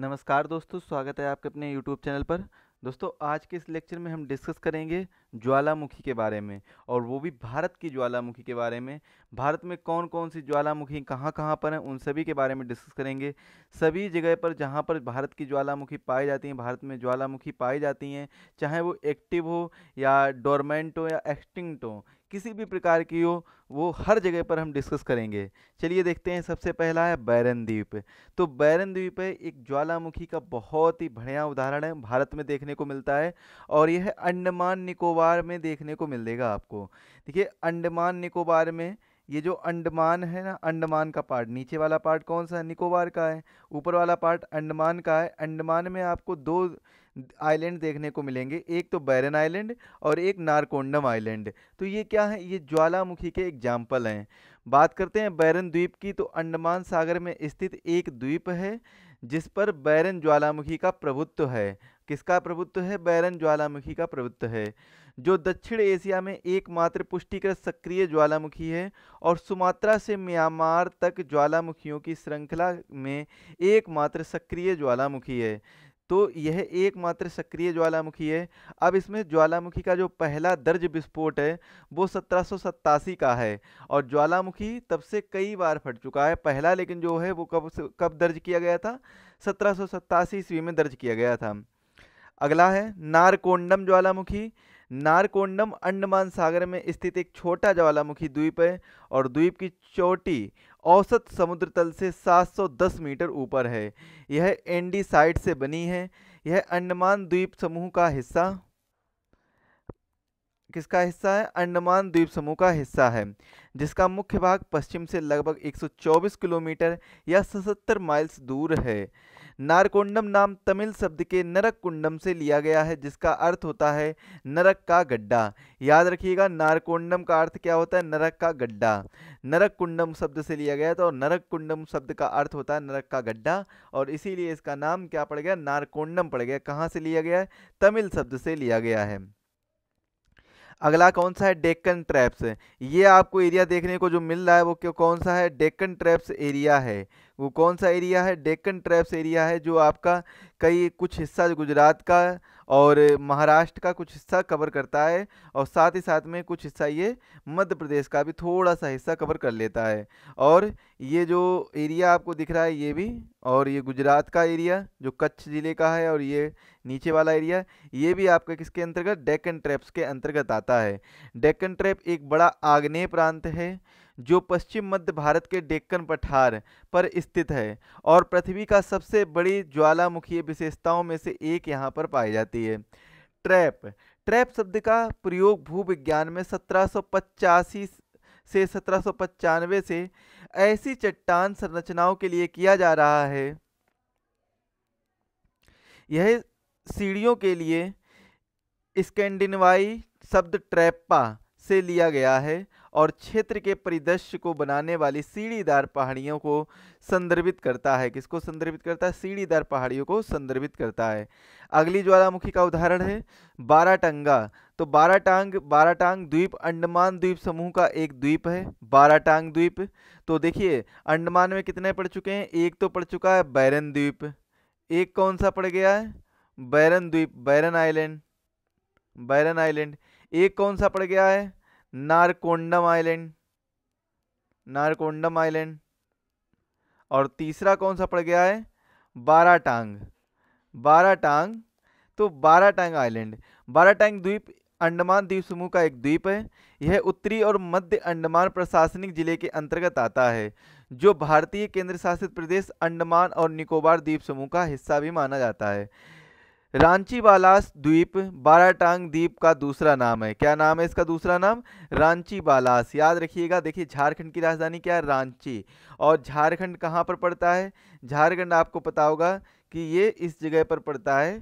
नमस्कार दोस्तों स्वागत है आपके अपने यूट्यूब चैनल पर दोस्तों आज के इस लेक्चर में हम डिस्कस करेंगे ज्वालामुखी के बारे में और वो भी भारत की ज्वालामुखी के बारे में भारत में कौन कौन सी ज्वालामुखी कहाँ कहाँ पर हैं उन सभी के बारे में डिस्कस करेंगे सभी जगह पर जहाँ पर भारत की ज्वालामुखी पाई जाती हैं भारत में ज्वालामुखी पाई जाती हैं चाहे वो एक्टिव हो या डोरमेंट हो या एक्सटिंक्ट हो किसी भी प्रकार की हो वो हर जगह पर हम डिस्कस करेंगे चलिए देखते हैं सबसे पहला है बैरन द्वीप तो बैरन द्वीप है एक ज्वालामुखी का बहुत ही बढ़िया उदाहरण है भारत में देखने को मिलता है और यह अंडमान निकोबार में देखने को मिलेगा आपको देखिए अंडमान निकोबार में ये जो अंडमान है ना अंडमान का पार्ट नीचे वाला पार्ट कौन सा है निकोबार का है ऊपर वाला पार्ट अंडमान का है अंडमान में आपको दो आइलैंड देखने को मिलेंगे एक तो बैरन आइलैंड और एक नारकोंडम आइलैंड तो ये क्या है ये ज्वालामुखी के एग्जाम्पल हैं बात करते हैं बैरन द्वीप की तो अंडमान सागर में स्थित एक द्वीप है जिस पर बैरन ज्वालामुखी का प्रभुत्व है किसका प्रभुत्व है बैरन ज्वालामुखी का प्रभुत्व है जो दक्षिण एशिया में एकमात्र पुष्टिकृत सक्रिय ज्वालामुखी है और सुमात्रा से म्यांमार तक ज्वालामुखियों की श्रृंखला में एकमात्र सक्रिय ज्वालामुखी है तो यह एकमात्र सक्रिय ज्वालामुखी है अब इसमें ज्वालामुखी का जो पहला दर्ज विस्फोट है वो सत्रह का है और ज्वालामुखी तब से कई बार फट चुका है पहला लेकिन जो है वो कब कब दर्ज किया गया था सत्रह ईस्वी में दर्ज किया गया था अगला है नारकोंडम ज्वालामुखी नारकोंडम अंडमान सागर में स्थित एक छोटा ज्वालामुखी द्वीप है और द्वीप की चोटी औसत समुद्र तल से 710 मीटर ऊपर है यह एंडी साइड से बनी है यह अंडमान द्वीप समूह का हिस्सा किसका हिस्सा है अंडमान द्वीप समूह का हिस्सा है जिसका मुख्य भाग पश्चिम से लगभग 124 किलोमीटर या 77 माइल्स दूर है नारकोंडम नाम तमिल शब्द के नरक कुंडम से लिया गया है जिसका अर्थ होता है नरक का गड्ढा याद रखिएगा नारकोंडम का अर्थ क्या होता है नरक का गड्ढा नरक कुंडम शब्द से लिया गया तो नरक कुंडम शब्द का अर्थ होता है नरक का गड्ढा और इसीलिए इसका नाम क्या पड़ गया नारकोंडम पड़ गया कहाँ से लिया गया है तमिल शब्द से लिया गया है अगला कौन सा है डेक्कन ट्रैप्स ये आपको एरिया देखने को जो मिल रहा है वो क्यों कौन सा है डेक्कन ट्रैप्स एरिया है वो कौन सा एरिया है डेक्कन ट्रैप्स एरिया है जो आपका कई कुछ हिस्सा गुजरात का और महाराष्ट्र का कुछ हिस्सा कवर करता है और साथ ही साथ में कुछ हिस्सा ये मध्य प्रदेश का भी थोड़ा सा हिस्सा कवर कर लेता है और ये जो एरिया आपको दिख रहा है ये भी और ये गुजरात का एरिया जो कच्छ ज़िले का है और ये नीचे वाला एरिया ये भी आपका किसके अंतर्गत डेक्कन ट्रैप्स के अंतर्गत आता है डेक्कन ट्रैप एक बड़ा आग्नेय प्रांत है जो पश्चिम मध्य भारत के डेक्कन पठार पर स्थित है और पृथ्वी का सबसे बड़ी ज्वालामुखीय विशेषताओं में से एक यहाँ पर पाई जाती है ट्रैप ट्रैप शब्द का प्रयोग भूविज्ञान में सत्रह से सत्रह से ऐसी चट्टान संरचनाओं के लिए किया जा रहा है यह सीढ़ियों के लिए स्कैंडिनवाई शब्द ट्रैपा से लिया गया है और क्षेत्र के परिदृश्य को बनाने वाली सीढ़ीदार पहाड़ियों को संदर्भित करता है किसको संदर्भित करता है सीढ़ीदार पहाड़ियों को संदर्भित करता है अगली ज्वालामुखी का उदाहरण है बाराटंगा तो बाराटांग बाराटांग द्वीप अंडमान द्वीप समूह का एक द्वीप है बाराटांग द्वीप तो देखिए अंडमान में कितने पड़ चुके हैं एक तो पड़ चुका है बैरन द्वीप एक कौन सा पड़ गया है बैरन द्वीप बैरन आइलैंड बैरन आइलैंड एक कौन सा पड़ गया है नारकोंडम आइलैंड नारकोंडम आइलैंड और तीसरा कौन सा पड़ गया है बारा टांग बारा टांग तो बारा टांग आइलैंड बारा टांग द्वीप अंडमान द्वीप समूह का एक द्वीप है यह उत्तरी और मध्य अंडमान प्रशासनिक जिले के अंतर्गत आता है जो भारतीय केंद्र शासित प्रदेश अंडमान और निकोबार द्वीप समूह का हिस्सा भी माना जाता है रांची बालास द्वीप बाराटांग द्वीप का दूसरा नाम है क्या नाम है इसका दूसरा नाम रांची बालास याद रखिएगा देखिए झारखंड की राजधानी क्या है रांची और झारखंड कहाँ पर पड़ता है झारखंड आपको पता होगा कि ये इस जगह पर पड़ता है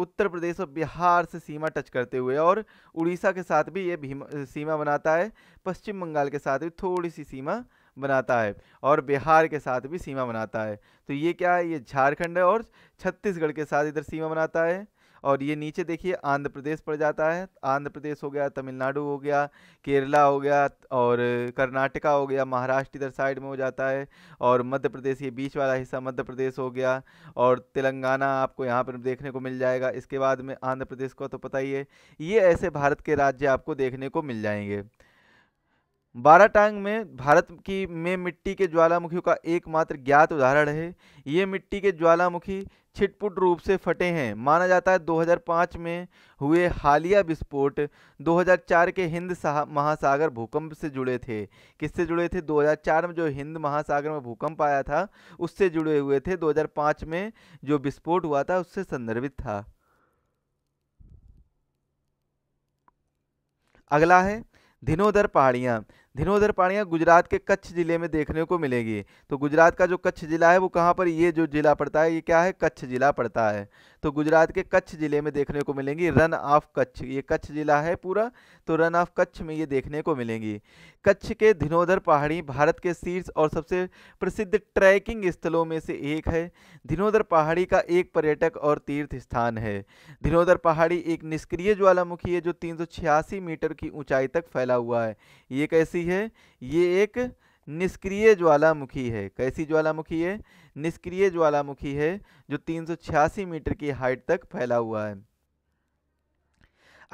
उत्तर प्रदेश और बिहार से सीमा टच करते हुए और उड़ीसा के साथ भी ये सीमा बनाता है पश्चिम बंगाल के साथ भी थोड़ी सी सीमा बनाता है और बिहार के साथ भी सीमा बनाता है तो ये क्या है ये झारखंड और छत्तीसगढ़ के साथ इधर सीमा बनाता है और ये नीचे देखिए आंध्र प्रदेश पड़ जाता है आंध्र प्रदेश हो गया तमिलनाडु हो गया केरला हो गया और कर्नाटका हो गया महाराष्ट्र इधर साइड में हो जाता है और मध्य प्रदेश ये बीच वाला हिस्सा मध्य प्रदेश हो गया और तेलंगाना आपको यहाँ पर देखने को मिल जाएगा इसके बाद में आंध्र प्रदेश को तो पता ही है ये ऐसे भारत के राज्य आपको देखने को मिल जाएंगे बाराटांग में भारत की में मिट्टी के ज्वालामुखियों का एकमात्र ज्ञात उदाहरण है ये मिट्टी के ज्वालामुखी छिटपुट रूप से फटे हैं माना जाता है 2005 में हुए हालिया विस्फोट 2004 के हिंद महासागर भूकंप से जुड़े थे किससे जुड़े थे 2004 में जो हिंद महासागर में भूकंप आया था उससे जुड़े हुए थे 2005 में जो विस्फोट हुआ था उससे संदर्भित था अगला है धिनोदर पहाड़ियाँ धिनोदर पहाड़ियाँ गुजरात के कच्छ ज़िले में देखने को मिलेगी तो गुजरात का जो कच्छ ज़िला है वो कहाँ पर ये जो ज़िला पड़ता है ये क्या है कच्छ ज़िला पड़ता है तो गुजरात के कच्छ ज़िले में देखने को मिलेंगी रन ऑफ कच्छ ये कच्छ ज़िला है पूरा तो रन ऑफ कच्छ में ये देखने को मिलेंगी कच्छ के धिनोदर पहाड़ी भारत के शीर्ष और सबसे प्रसिद्ध ट्रैकिंग स्थलों में से एक है धिनोदर पहाड़ी का एक पर्यटक और तीर्थ स्थान है धिनोदर पहाड़ी एक निष्क्रिय ज्वालामुखी है जो तीन मीटर की ऊंचाई तक फैला हुआ है ये कैसी है ये एक निष्क्रिय ज्वालामुखी है कैसी ज्वालामुखी है निष्क्रिय ज्वालामुखी है जो तीन मीटर की हाइट तक फैला हुआ है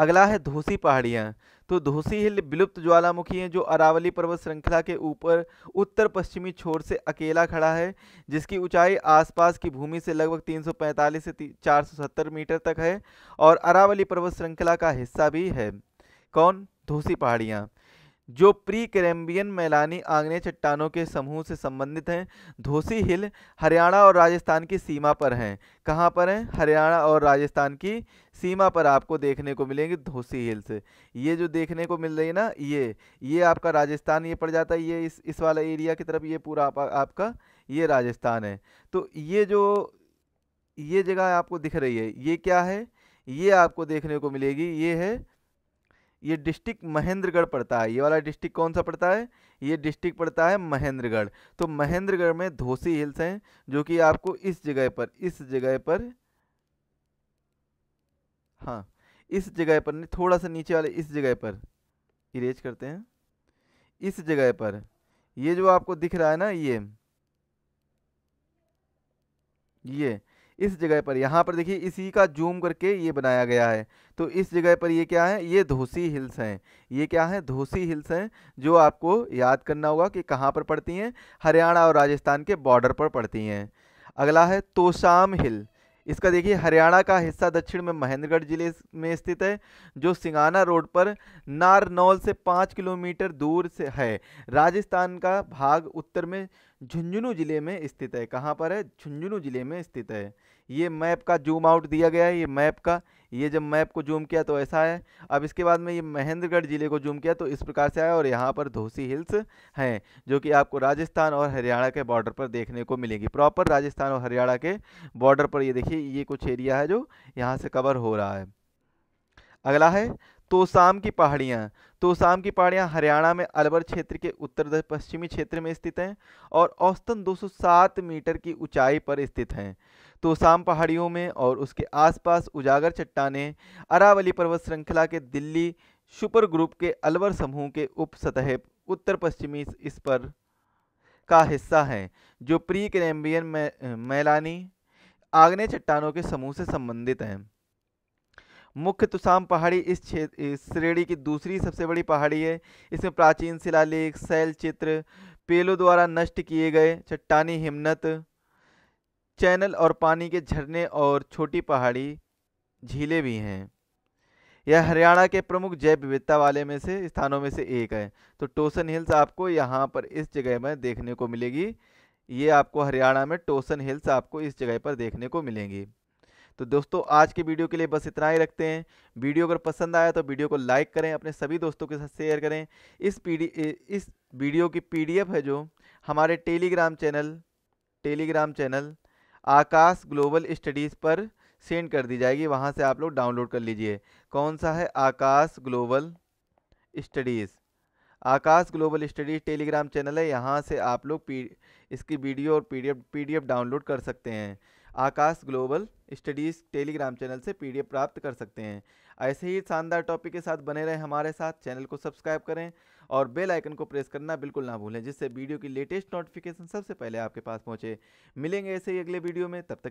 अगला है धोसी पहाड़ियाँ तो धोसी हिल विलुप्त ज्वालामुखी हैं जो अरावली पर्वत श्रृंखला के ऊपर उत्तर पश्चिमी छोर से अकेला खड़ा है जिसकी ऊंचाई आसपास की भूमि से लगभग 345 से 470 मीटर तक है और अरावली पर्वत श्रृंखला का हिस्सा भी है कौन धोसी पहाड़ियाँ जो प्री कैरेम्बियन मैलानी आग्नेय चट्टानों के समूह से संबंधित हैं धोसी हिल हरियाणा और राजस्थान की सीमा पर हैं कहाँ पर हैं हरियाणा और राजस्थान की सीमा पर आपको देखने को मिलेंगे धोसी हिल्स ये जो देखने को मिल रही है ना ये ये आपका राजस्थान ये पड़ जाता है ये इस इस वाला एरिया की तरफ ये पूरा आप, आपका ये राजस्थान है तो ये जो ये जगह आपको दिख रही है ये क्या है ये आपको देखने को मिलेगी ये है ये डिस्ट्रिक्ट महेंद्रगढ़ पड़ता है ये वाला डिस्ट्रिक्ट कौन सा पड़ता है ये डिस्ट्रिक्ट पड़ता है महेंद्रगढ़ तो महेंद्रगढ़ में धोसी हिल्स हैं जो कि आपको इस जगह पर इस जगह पर हाँ इस जगह पर थोड़ा सा नीचे वाले इस जगह पर इरेज करते हैं इस जगह पर ये जो आपको दिख रहा है ना ये ये इस जगह पर यहाँ पर देखिए इसी का जूम करके ये बनाया गया है तो इस जगह पर ये क्या है ये धोसी हिल्स हैं ये क्या है धोसी हिल्स हैं जो आपको याद करना होगा कि कहाँ पर पड़ती हैं हरियाणा और राजस्थान के बॉर्डर पर पड़ती हैं अगला है तोशाम हिल इसका देखिए हरियाणा का हिस्सा दक्षिण में महेंद्रगढ़ जिले में स्थित है जो सिंगाना रोड पर नारनौल से पाँच किलोमीटर दूर से है राजस्थान का भाग उत्तर में झुंझुनू जिले में स्थित है कहाँ पर है झुंझुनू जिले में स्थित है ये मैप का जूम आउट दिया गया है ये मैप का ये जब मैप को जूम किया तो ऐसा है अब इसके बाद में ये महेंद्रगढ़ ज़िले को जूम किया तो इस प्रकार से आया और यहाँ पर धोसी हिल्स हैं जो कि आपको राजस्थान और हरियाणा के बॉर्डर पर देखने को मिलेगी प्रॉपर राजस्थान और हरियाणा के बॉर्डर पर ये देखिए ये कुछ एरिया है जो यहाँ से कवर हो रहा है अगला है तोसाम की पहाड़ियाँ तोसाम की पहाड़ियाँ हरियाणा में अलवर क्षेत्र के उत्तर पश्चिमी क्षेत्र में स्थित हैं और औसतन 207 मीटर की ऊंचाई पर स्थित हैं तोसाम पहाड़ियों में और उसके आसपास उजागर चट्टाने अरावली पर्वत श्रृंखला के दिल्ली सुपर ग्रुप के अलवर समूह के उप सतह उत्तर पश्चिमी इस पर का हिस्सा हैं जो प्री मै मैलानी आग्नेय चट्टानों के समूह से संबंधित हैं मुख्य तुसाम पहाड़ी इस क्षेत्र श्रेणी की दूसरी सबसे बड़ी पहाड़ी है इसमें प्राचीन शिलालेख शैल चित्र पेलों द्वारा नष्ट किए गए चट्टानी हिमनत चैनल और पानी के झरने और छोटी पहाड़ी झीलें भी हैं यह हरियाणा के प्रमुख जैव विविधता वाले में से स्थानों में से एक है तो टोसन हिल्स आपको यहाँ पर इस जगह में देखने को मिलेगी ये आपको हरियाणा में टोसन हिल्स आपको इस जगह पर देखने को मिलेंगी तो दोस्तों आज के वीडियो के लिए बस इतना ही रखते हैं वीडियो अगर पसंद आया तो वीडियो को लाइक करें अपने सभी दोस्तों के साथ शेयर करें इस पी इस वीडियो की पीडीएफ है जो हमारे Telegram channel Telegram channel Aakash global studies पर सेंड कर दी जाएगी वहाँ से आप लोग डाउनलोड कर लीजिए कौन सा है Aakash global studies Aakash global studies Telegram channel है यहाँ से आप लोग पी इसकी वीडियो और पीडीएफ पीडीएफ डाउनलोड कर सकते हैं Aakash global studies Telegram channel से पी प्राप्त कर सकते हैं ऐसे ही शानदार टॉपिक के साथ बने रहें हमारे साथ चैनल को सब्सक्राइब करें और बेल आइकन को प्रेस करना बिल्कुल ना भूलें जिससे वीडियो की लेटेस्ट नोटिफिकेशन सबसे पहले आपके पास पहुंचे मिलेंगे ऐसे ही अगले वीडियो में तब तक